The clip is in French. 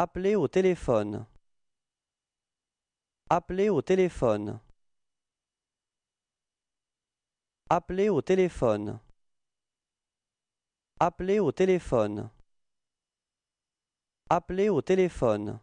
Appeler au téléphone. Appeler au téléphone. Appeler au téléphone. Appelez au téléphone. Appelez au téléphone.